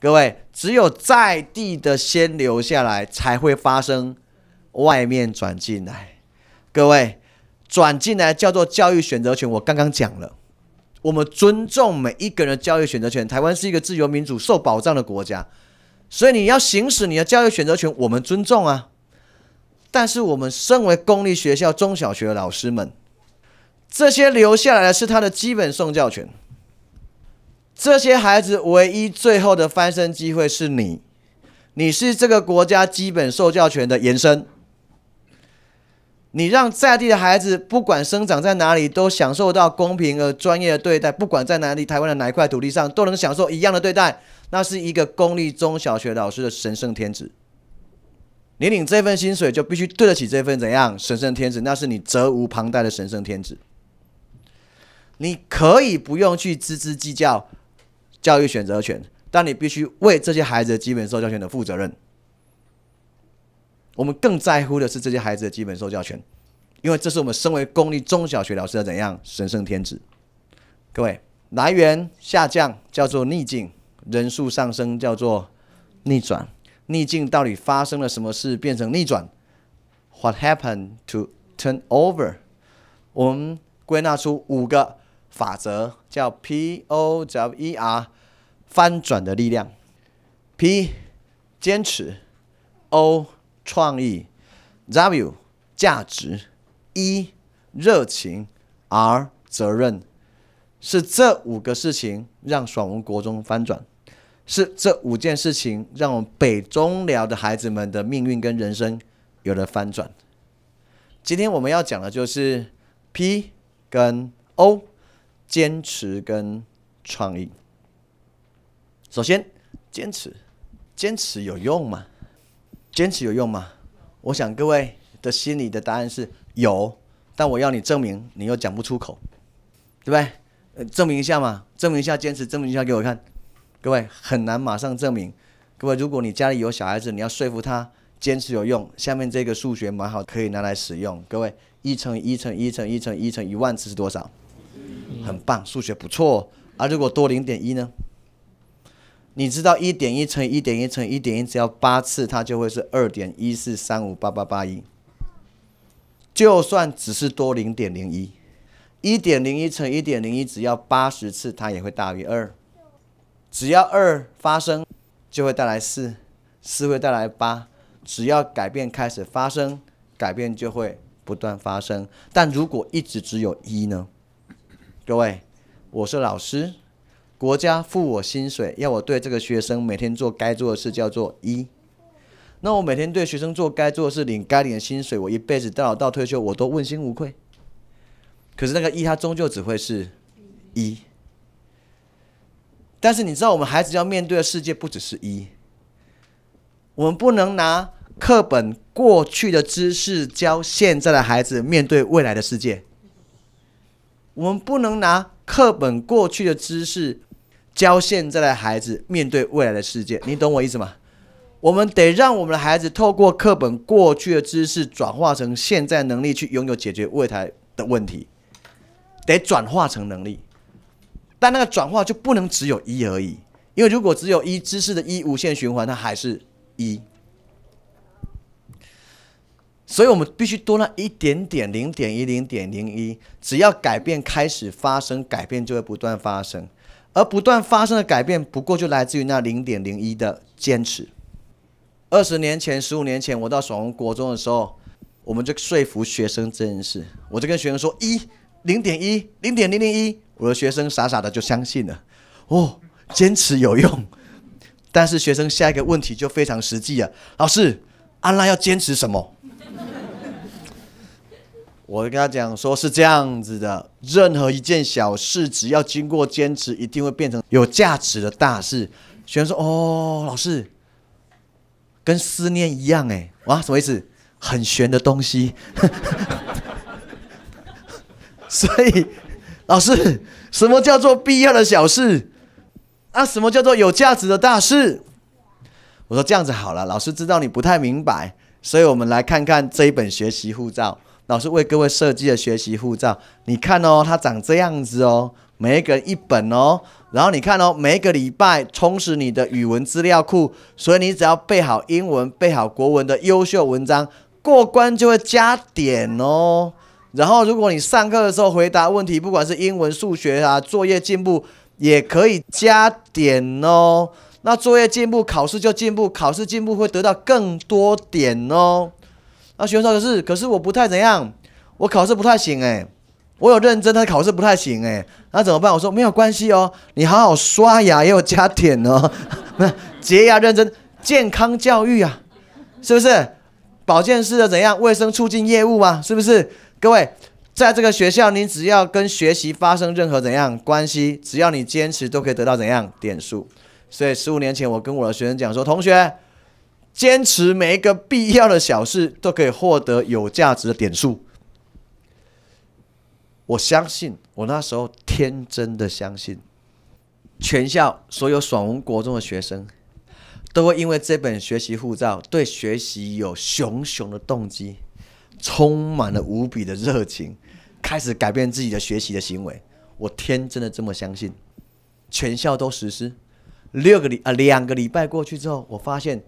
各位，只有在地的先留下来，才会发生外面转进来。各位，转进来叫做教育选择权。我刚刚讲了，我们尊重每一个人的教育选择权。台湾是一个自由民主、受保障的国家，所以你要行使你的教育选择权，我们尊重啊。但是我们身为公立学校中小学的老师们，这些留下来的是他的基本送教权。这些孩子唯一最后的翻身机会是你，你是这个国家基本受教权的延伸。你让在地的孩子不管生长在哪里，都享受到公平而专业的对待。不管在哪里，台湾的哪一块土地上，都能享受一样的对待。那是一个公立中小学老师的神圣天职。你领这份薪水，就必须对得起这份怎样神圣天职。那是你责无旁贷的神圣天职。你可以不用去锱铢计较。教育选择权，但你必须为这些孩子的基本受教权的负责任。我们更在乎的是这些孩子的基本受教权，因为这是我们身为公立中小学老师的怎样神圣天职。各位，来源下降叫做逆境，人数上升叫做逆转。逆境到底发生了什么事变成逆转？What happened to turn over？我们归纳出五个。法则叫 P O W E R，翻转的力量。P 坚持，O 创意，W 价值，E 热情，R 责任。是这五个事情让爽文国中翻转，是这五件事情让我们北中辽的孩子们的命运跟人生有了翻转。今天我们要讲的就是 P 跟 O。坚持跟创意。首先，坚持，坚持有用吗？坚持有用吗？我想各位的心里的答案是有，但我要你证明，你又讲不出口，对不对？证明一下嘛，证明一下坚持，证明一下给我看。各位很难马上证明。各位，如果你家里有小孩子，你要说服他坚持有用。下面这个数学蛮好，可以拿来使用。各位，一乘一乘一乘一乘一乘一万次是多少？很棒，数学不错。啊，如果多零点一呢？你知道一点一乘一点一乘一点一，只要八次，它就会是二点一四三五八八八一。就算只是多零点零一，一点零一乘一点零一，只要八十次，它也会大于二。只要二发生，就会带来四，四会带来八。只要改变开始发生，改变就会不断发生。但如果一直只有一呢？各位，我是老师，国家付我薪水，要我对这个学生每天做该做的事叫做一。那我每天对学生做该做的事，领该领的薪水，我一辈子到老到退休，我都问心无愧。可是那个一，它终究只会是一。但是你知道，我们孩子要面对的世界不只是一。我们不能拿课本过去的知识教现在的孩子，面对未来的世界。我们不能拿课本过去的知识教现在的孩子面对未来的世界，你懂我意思吗？我们得让我们的孩子透过课本过去的知识转化成现在能力去拥有解决未来的问题，得转化成能力。但那个转化就不能只有一而已，因为如果只有一知识的一无限循环，它还是一。所以，我们必须多那一点点，零点一，零点零一。只要改变开始发生，改变就会不断发生。而不断发生的改变，不过就来自于那零点零一的坚持。二十年前，十五年前，我到台湾国中的时候，我们就说服学生这件事。我就跟学生说：一零点一，零点零零一。我的学生傻傻的就相信了。哦，坚持有用。但是学生下一个问题就非常实际了：老师，安娜要坚持什么？我跟他讲说，是这样子的，任何一件小事，只要经过坚持，一定会变成有价值的大事。学生说：“哦，老师，跟思念一样，哎，哇，什么意思？很玄的东西。”所以，老师，什么叫做必要的小事？啊，什么叫做有价值的大事？我说这样子好了，老师知道你不太明白，所以我们来看看这一本学习护照。老师为各位设计的学习护照，你看哦，它长这样子哦，每一个一本哦，然后你看哦，每一个礼拜充实你的语文资料库，所以你只要背好英文、背好国文的优秀文章，过关就会加点哦。然后如果你上课的时候回答问题，不管是英文、数学啊，作业进步也可以加点哦。那作业进步，考试就进步，考试进步会得到更多点哦。那学生说：“可是，可是我不太怎样，我考试不太行哎，我有认真，但考试不太行哎，那怎么办？”我说：“没有关系哦，你好好刷牙有加点哦，不 是洁牙认真健康教育啊，是不是？保健师的怎样卫生促进业务啊，是不是？各位，在这个学校，你只要跟学习发生任何怎样关系，只要你坚持，都可以得到怎样点数。所以十五年前，我跟我的学生讲说，同学。”坚持每一个必要的小事，都可以获得有价值的点数。我相信，我那时候天真的相信，全校所有爽文国中的学生，都会因为这本学习护照对学习有熊熊的动机，充满了无比的热情，开始改变自己的学习的行为。我天真的这么相信，全校都实施六个礼啊，两个礼拜过去之后，我发现。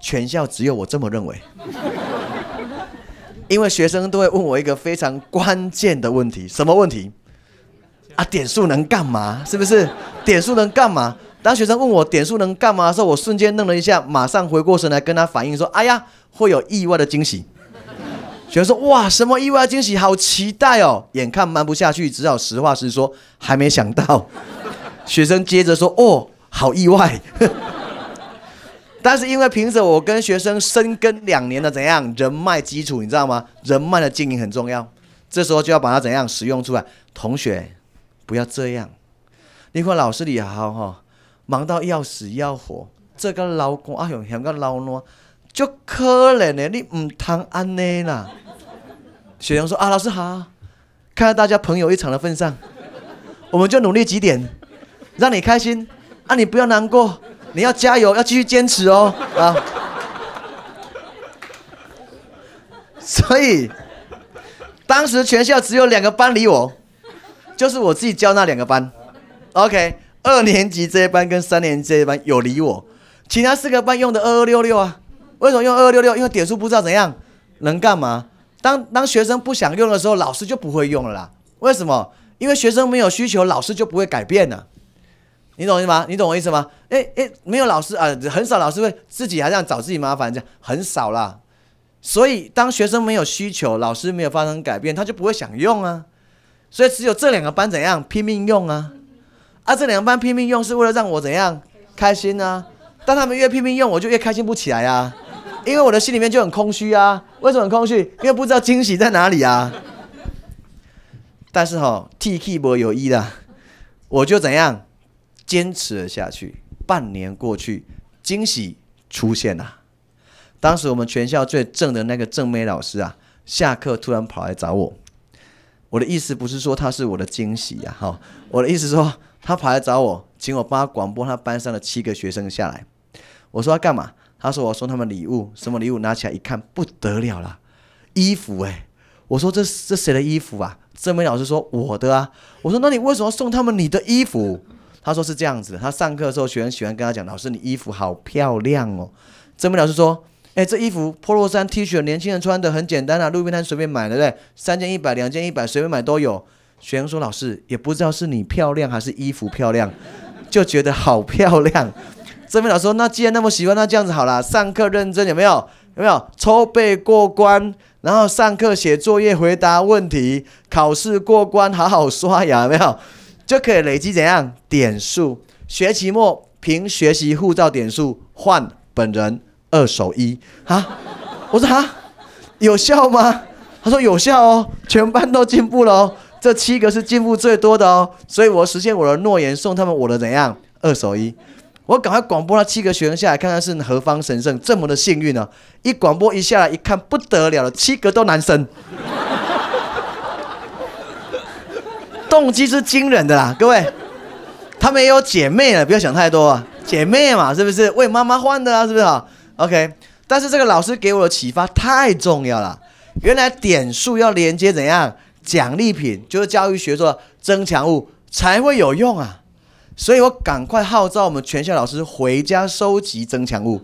全校只有我这么认为，因为学生都会问我一个非常关键的问题：什么问题？啊，点数能干嘛？是不是？点数能干嘛？当学生问我点数能干嘛的时候，我瞬间愣了一下，马上回过神来跟他反应说：“哎呀，会有意外的惊喜。”学生说：“哇，什么意外惊喜？好期待哦！”眼看瞒不下去，只好实话实说：“还没想到。”学生接着说：“哦，好意外。”但是因为凭着我跟学生深耕两年的怎样人脉基础，你知道吗？人脉的经营很重要，这时候就要把它怎样使用出来。同学，不要这样。你看老师你好哈，忙到要死要活，这个老公啊，有个老公就可怜呢，你唔贪安呢啦。学生说啊，老师好，看到大家朋友一场的份上，我们就努力几点，让你开心，啊，你不要难过。你要加油，要继续坚持哦！啊，所以当时全校只有两个班理我，就是我自己教那两个班。OK，二年级这一班跟三年级这一班有理我，其他四个班用的二二六六啊。为什么用二二六六？因为点数不知道怎样能干嘛？当当学生不想用的时候，老师就不会用了啦。为什么？因为学生没有需求，老师就不会改变了。你懂意思吗？你懂我意思吗？哎哎，没有老师啊，很少老师会自己还这样找自己麻烦，这样很少啦。所以当学生没有需求，老师没有发生改变，他就不会想用啊。所以只有这两个班怎样拼命用啊？啊，这两个班拼命用是为了让我怎样开心啊？但他们越拼命用，我就越开心不起来呀。因为我的心里面就很空虚啊。为什么空虚？因为不知道惊喜在哪里啊。但是哈，替 k 我有一的，我就怎样？坚持了下去，半年过去，惊喜出现了。当时我们全校最正的那个正妹老师啊，下课突然跑来找我。我的意思不是说他是我的惊喜呀，哈。我的意思说他跑来找我，请我帮他广播他班上的七个学生下来。我说干嘛？他说我送他们礼物。什么礼物？拿起来一看，不得了了，衣服哎！我说这这谁的衣服啊？正妹老师说我的啊。我说那你为什么送他们你的衣服？他说是这样子的，他上课的时候，学生喜欢跟他讲：“老师，你衣服好漂亮哦。”这边老师说：“哎，这衣服，polo 衫、T 恤，年轻人穿的很简单啊，路边摊随便买的，对不对？三件一百，两件一百，随便买都有。”学生说：“老师，也不知道是你漂亮还是衣服漂亮，就觉得好漂亮。”这边老师说：“那既然那么喜欢，那这样子好了，上课认真有没有？有没有？抽背过关，然后上课写作业、回答问题，考试过关，好好刷牙没有？”就可以累积怎样点数？学期末凭学习护照点数换本人二手衣啊！我说啊，有效吗？他说有效哦，全班都进步了哦，这七个是进步最多的哦，所以我实现我的诺言，送他们我的怎样二手衣。我赶快广播那七个学生下来看看是何方神圣，这么的幸运呢！一广播一下来一看不得了了，七个都男生。动机是惊人的啦，各位，他们也有姐妹了，不要想太多啊，姐妹嘛，是不是为妈妈换的啊，是不是啊？OK，但是这个老师给我的启发太重要了，原来点数要连接怎样奖励品，就是教育学说增强物才会有用啊，所以我赶快号召我们全校老师回家收集增强物。